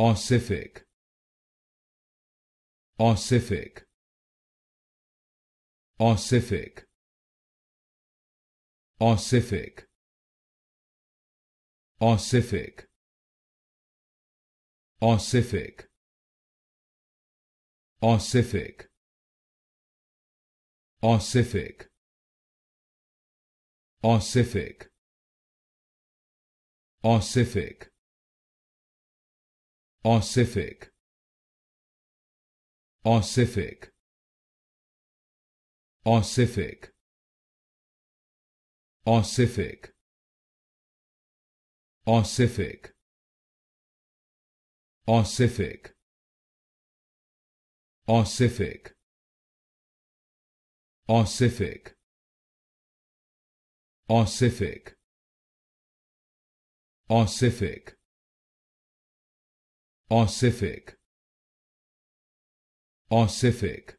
ossific ossific ossific ossific ossific ossific ossific ossific ossific ossific Ossific Ossific Ossific Ossific Ossific Ossific Ossific Ossific Ossific Ossific Ossific. Ossific.